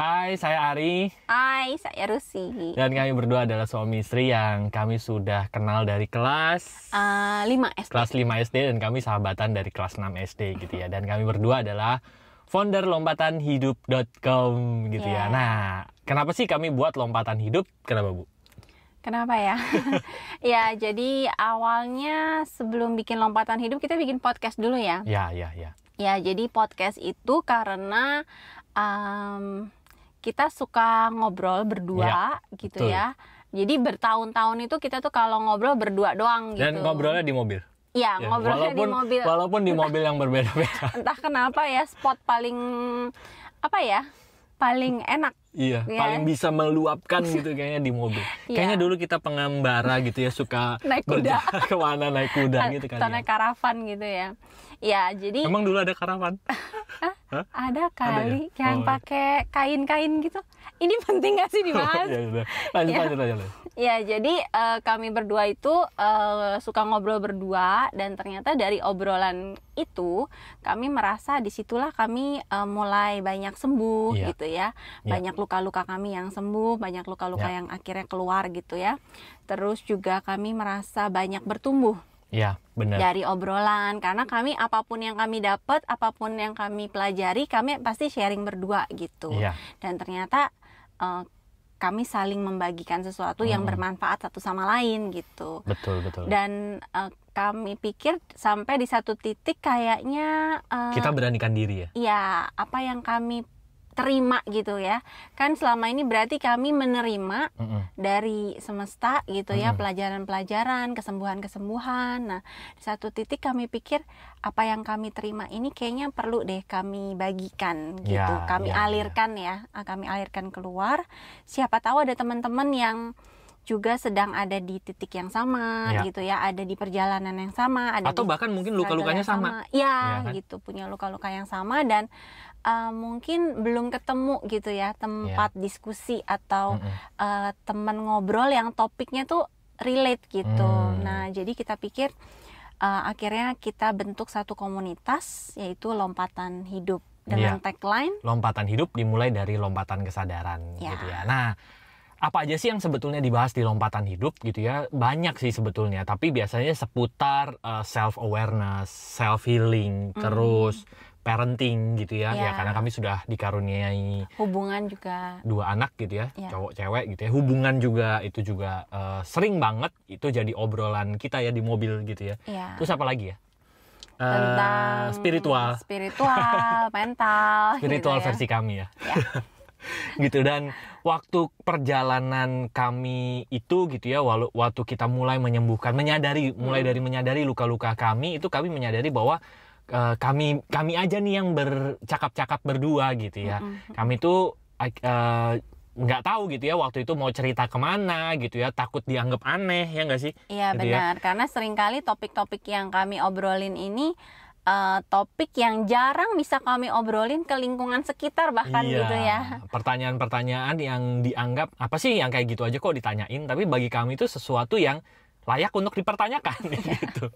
Hai, saya Ari. Hai, saya Rusi. Dan kami berdua adalah suami istri yang kami sudah kenal dari kelas uh, 5 SD. Kelas 5 SD dan kami sahabatan dari kelas 6 SD gitu ya. Dan kami berdua adalah founder lompatanhidup.com gitu yeah. ya. Nah, kenapa sih kami buat lompatan hidup? Kenapa, Bu? Kenapa ya? ya, jadi awalnya sebelum bikin lompatan hidup kita bikin podcast dulu ya. Ya, ya, ya. Ya, jadi podcast itu karena um, kita suka ngobrol berdua ya, gitu betul. ya. Jadi bertahun-tahun itu kita tuh kalau ngobrol berdua doang gitu. Dan ngobrolnya di mobil. Iya, ya, ngobrolnya walaupun, di mobil. Walaupun di mobil yang berbeda-beda. Entah kenapa ya spot paling apa ya? Paling enak. Iya, ya. paling bisa meluapkan gitu kayaknya di mobil. Ya. Kayaknya dulu kita pengembara gitu ya suka naik kuda ke mana naik kuda gitu kan. Atau ya. naik karavan gitu ya. Ya, jadi Emang dulu ada karavan? Hah? Ada kali ada ya? Oh, yang oh, pakai kain-kain gitu. Ini penting gak sih dibahas? Iya, iya. Lanjut, ya. lanjut, lanjut, Ya, jadi uh, kami berdua itu uh, suka ngobrol berdua dan ternyata dari obrolan itu kami merasa disitulah kami uh, mulai banyak sembuh ya. gitu ya. Banyak luka-luka kami yang sembuh, banyak luka-luka yang akhirnya keluar gitu ya. Terus juga kami merasa banyak bertumbuh Ya, benar. Dari obrolan karena kami apapun yang kami dapat, apapun yang kami pelajari, kami pasti sharing berdua gitu. Ya. Dan ternyata uh, kami saling membagikan sesuatu hmm. yang bermanfaat satu sama lain gitu. Betul, betul. Dan uh, kami pikir sampai di satu titik kayaknya uh, kita beranikan diri ya. Iya, apa yang kami terima gitu ya kan selama ini berarti kami menerima mm -hmm. dari semesta gitu mm -hmm. ya pelajaran-pelajaran kesembuhan-kesembuhan nah di satu titik kami pikir apa yang kami terima ini kayaknya perlu deh kami bagikan gitu yeah, kami yeah, ya. alirkan yeah. ya ah, kami alirkan keluar siapa tahu ada teman-teman yang juga sedang ada di titik yang sama ya. gitu ya ada di perjalanan yang sama ada atau bahkan mungkin luka-lukanya sama, sama. ya, ya kan? gitu punya luka-luka yang sama dan uh, mungkin belum ketemu gitu ya tempat yeah. diskusi atau mm -hmm. uh, teman ngobrol yang topiknya tuh relate gitu. Mm. Nah, jadi kita pikir uh, akhirnya kita bentuk satu komunitas yaitu lompatan hidup dengan yeah. tagline lompatan hidup dimulai dari lompatan kesadaran yeah. gitu ya. Nah, apa aja sih yang sebetulnya dibahas di lompatan hidup gitu ya banyak sih sebetulnya tapi biasanya seputar uh, self awareness self healing mm. terus parenting gitu ya. ya. Ya karena kami sudah dikaruniai hubungan juga. Dua anak gitu ya, yeah. cowok cewek gitu ya. Hubungan juga itu juga uh, sering banget itu jadi obrolan kita ya di mobil gitu ya. Yeah. Terus apa lagi ya? Eh, tentang uh, spiritual spiritual mental gitu spiritual gitu ya. versi kami ya, yeah. gitu dan waktu perjalanan kami itu gitu ya walau waktu kita mulai menyembuhkan menyadari mulai hmm. dari menyadari luka-luka kami itu kami menyadari bahwa uh, kami kami aja nih yang bercakap-cakap berdua gitu ya. Mm-hmm. Kami tuh uh, nggak tahu gitu ya waktu itu mau cerita kemana gitu ya takut dianggap aneh ya nggak sih? Iya gitu ya. benar ya. karena seringkali topik-topik yang kami obrolin ini uh, topik yang jarang bisa kami obrolin ke lingkungan sekitar bahkan iya, gitu ya. Pertanyaan-pertanyaan yang dianggap apa sih yang kayak gitu aja kok ditanyain tapi bagi kami itu sesuatu yang layak untuk dipertanyakan gitu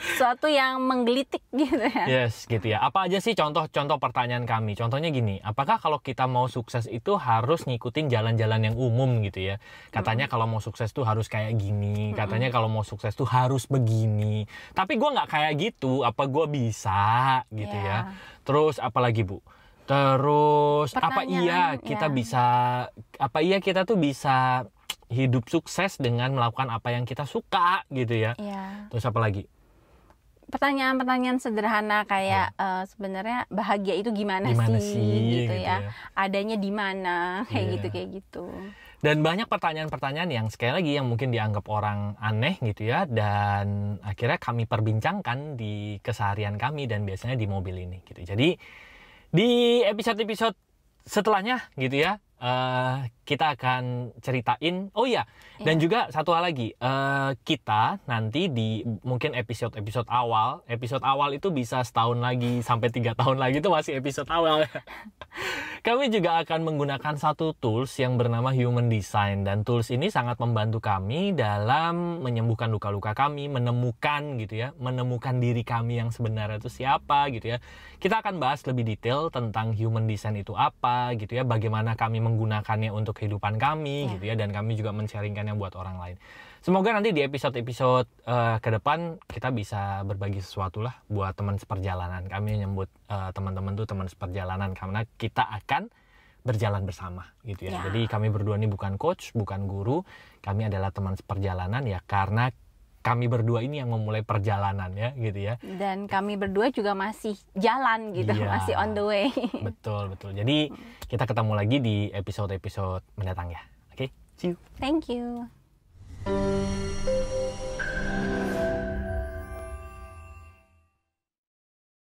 sesuatu yang menggelitik gitu ya. Yes, gitu ya. Apa aja sih contoh-contoh pertanyaan kami? Contohnya gini, apakah kalau kita mau sukses itu harus ngikutin jalan-jalan yang umum gitu ya? Katanya mm. kalau mau sukses tuh harus kayak gini, katanya kalau mau sukses tuh harus begini. Tapi gue nggak kayak gitu, apa gue bisa gitu yeah. ya? Iya. Terus apalagi bu? Terus Pertanyaan, apa iya, iya kita ya. bisa apa iya kita tuh bisa hidup sukses dengan melakukan apa yang kita suka gitu ya? Yeah. Terus apa lagi? pertanyaan-pertanyaan sederhana kayak hmm. uh, sebenarnya bahagia itu gimana, gimana sih, sih gitu, gitu ya. ya adanya di mana kayak gitu iya. kayak gitu dan banyak pertanyaan-pertanyaan yang sekali lagi yang mungkin dianggap orang aneh gitu ya dan akhirnya kami perbincangkan di keseharian kami dan biasanya di mobil ini gitu jadi di episode-episode setelahnya gitu ya Eh, kita akan ceritain. Oh iya, yeah. dan juga satu hal lagi, uh, kita nanti di mungkin episode-episode awal, episode awal itu bisa setahun lagi sampai tiga tahun lagi itu masih episode awal. kami juga akan menggunakan satu tools yang bernama Human Design dan tools ini sangat membantu kami dalam menyembuhkan luka-luka kami, menemukan gitu ya, menemukan diri kami yang sebenarnya itu siapa gitu ya. Kita akan bahas lebih detail tentang Human Design itu apa gitu ya, bagaimana kami menggunakannya untuk kehidupan kami yeah. gitu ya dan kami juga men-sharingkannya buat orang lain. Semoga nanti di episode-episode uh, ke depan kita bisa berbagi sesuatu lah buat teman seperjalanan. Kami nyebut uh, eh, teman-teman tuh teman seperjalanan karena kita akan berjalan bersama gitu ya. Yeah. Jadi kami berdua ini bukan coach, bukan guru, kami adalah teman seperjalanan ya karena kami berdua ini yang memulai perjalanan ya gitu ya. Dan kami berdua juga masih jalan gitu, iya, masih on the way. Betul, betul. Jadi kita ketemu lagi di episode-episode mendatang ya. Oke, okay? see you. Thank you.